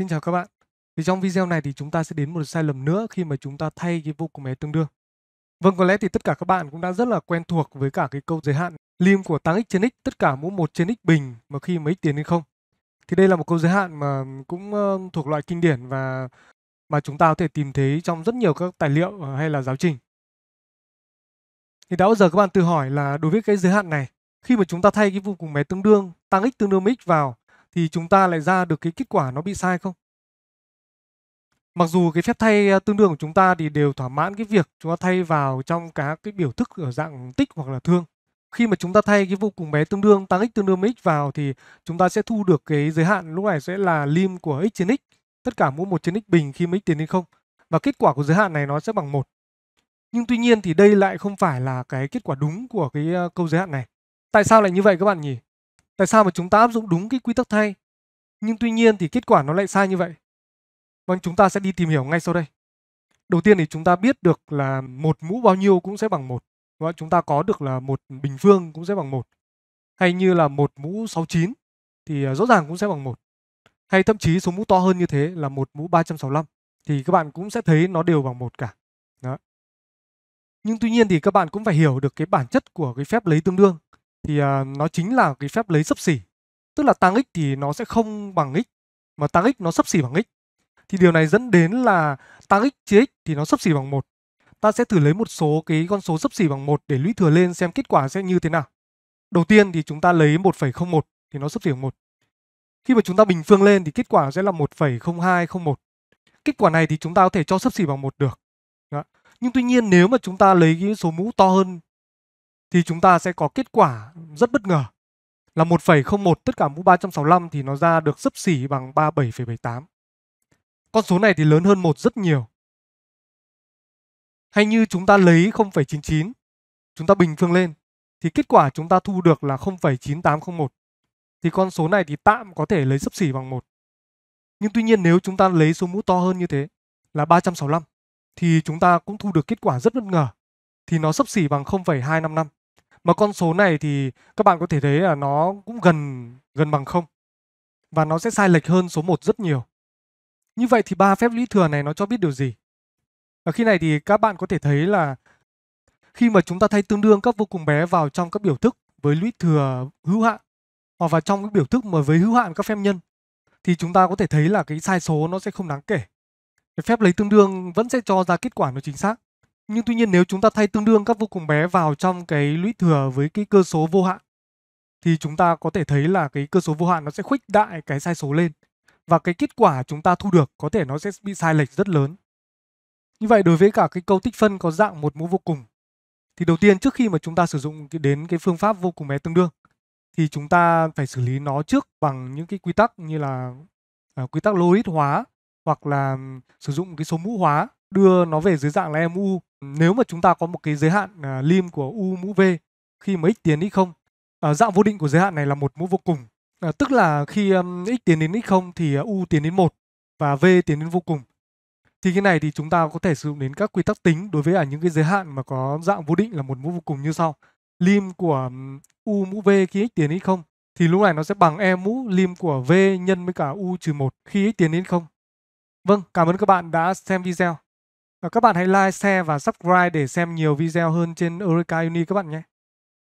Xin chào các bạn. Thì trong video này thì chúng ta sẽ đến một sai lầm nữa khi mà chúng ta thay cái vô cùng bé tương đương. Vâng, có lẽ thì tất cả các bạn cũng đã rất là quen thuộc với cả cái câu giới hạn lim của tăng x trên x tất cả mũ một trên x bình mà khi mấy x tiến đến không. Thì đây là một câu giới hạn mà cũng thuộc loại kinh điển và mà chúng ta có thể tìm thấy trong rất nhiều các tài liệu ờ, hay là giáo trình. Thì đã bao giờ các bạn tự hỏi là đối với cái giới hạn này, khi mà chúng ta thay cái vô cùng bé tương đương tăng x tương đương x vào thì chúng ta lại ra được cái kết quả nó bị sai không? Mặc dù cái phép thay ờ, tương đương của chúng ta thì đều thỏa mãn cái việc chúng ta thay vào trong các cái biểu thức ở dạng tích hoặc là thương. Khi mà chúng ta thay cái vô cùng bé tương đương tăng x tương đương x vào thì chúng ta sẽ thu được cái giới hạn lúc này sẽ là lim của x trên x. Tất cả mũ một trên x bình khi mà x tiến đến không. Và kết quả của giới hạn này nó sẽ bằng một. Nhưng tuy nhiên thì đây lại không phải là cái kết quả đúng của cái ờ, câu giới hạn này. Tại sao lại như vậy các bạn nhỉ? tại sao mà chúng ta áp dụng đúng cái quy tắc thay nhưng tuy nhiên thì kết quả nó lại sai như vậy và vâng, chúng ta sẽ đi tìm hiểu ngay sau đây đầu tiên thì chúng ta biết được là một mũ bao nhiêu cũng sẽ bằng một và chúng ta có được là một bình phương cũng sẽ bằng một hay như là một mũ 69 thì à, rõ ràng cũng sẽ bằng một hay thậm chí số mũ to hơn như thế là một mũ 365 thì các bạn cũng sẽ thấy nó đều bằng một cả. Đó. Nhưng tuy nhiên thì các bạn cũng phải hiểu được cái bản chất của cái phép lấy tương đương thì à, nó chính là cái phép lấy sấp xỉ. Tức là tăng x thì nó sẽ không bằng x mà tăng x nó sấp xỉ bằng x. Thì điều này dẫn đến là tăng x chia x thì nó sấp xỉ bằng một. Ta sẽ thử lấy một số cái con số sấp xỉ bằng một để lũy thừa lên xem kết quả sẽ như thế nào. Đầu tiên thì chúng ta lấy 1,01 thì nó sấp xỉ bằng một. Khi mà chúng ta bình phương lên thì kết quả sẽ là 1,0201. Kết quả này thì chúng ta có thể cho sấp xỉ bằng một được. Đó. Nhưng tuy nhiên nếu mà chúng ta lấy cái số mũ to hơn thì chúng ta sẽ có kết quả rất bất ngờ là 1,01 tất cả mũ 365 thì nó ra được sấp xỉ bằng 37,78. Con số này thì lớn hơn một rất nhiều. Hay như chúng ta lấy 0,99, chúng ta bình phương lên thì kết quả chúng ta thu được là 0,9801. Thì con số này thì tạm có thể lấy sấp xỉ bằng 1. Nhưng tuy nhiên nếu chúng ta lấy số mũ to hơn như thế là 365 thì chúng ta cũng thu được kết quả rất bất ngờ thì nó sấp xỉ bằng 0,255. Mà con số này thì các bạn có thể thấy là nó cũng gần gần bằng không và nó sẽ sai lệch hơn số 1 rất nhiều. Như vậy thì ba phép lũy thừa này nó cho biết điều gì? Ở khi này thì các bạn có thể thấy là khi mà chúng ta thay tương đương các vô cùng bé vào trong các biểu thức với lũy thừa hữu hạn hoặc vào trong các biểu thức mà với hữu hạn các phép nhân thì chúng ta có thể thấy là cái sai số nó sẽ không đáng kể. Cái phép lấy tương đương vẫn sẽ cho ra kết quả nó chính xác. Nhưng tuy nhiên nếu chúng ta thay tương đương các vô cùng bé vào trong cái lũy thừa với cái cơ số vô hạn thì chúng ta có thể thấy là cái cơ số vô hạn nó sẽ khuếch đại cái sai số lên và cái kết quả chúng ta thu được có thể nó sẽ bị sai lệch rất lớn. Như vậy đối với cả cái câu tích phân có dạng một mũ vô cùng thì đầu tiên trước khi mà chúng ta sử dụng đến cái phương pháp vô cùng bé tương đương thì chúng ta phải xử lý nó trước bằng những cái quy tắc như là uh, quy tắc logit hóa hoặc là sử dụng cái số mũ hóa đưa nó về dưới dạng là MU nếu mà chúng ta có một cái giới hạn uh, lim của u mũ v khi mà x tiến x không uh, dạng vô định của giới hạn này là một mũ vô cùng uh, tức là khi um, x tiến đến x không thì uh, u tiến đến một và v tiến đến vô cùng thì cái này thì chúng ta có thể sử dụng đến các quy tắc tính đối với ở những cái giới hạn mà có dạng vô định là một mũ vô cùng như sau lim của u mũ v khi x tiến đến không thì lúc này nó sẽ bằng e mũ lim của v nhân với cả u trừ một khi x tiến đến không Vâng, cảm ơn các bạn đã xem video. Các bạn hãy like, share và subscribe để xem nhiều video hơn trên Eureka Uni các bạn nhé.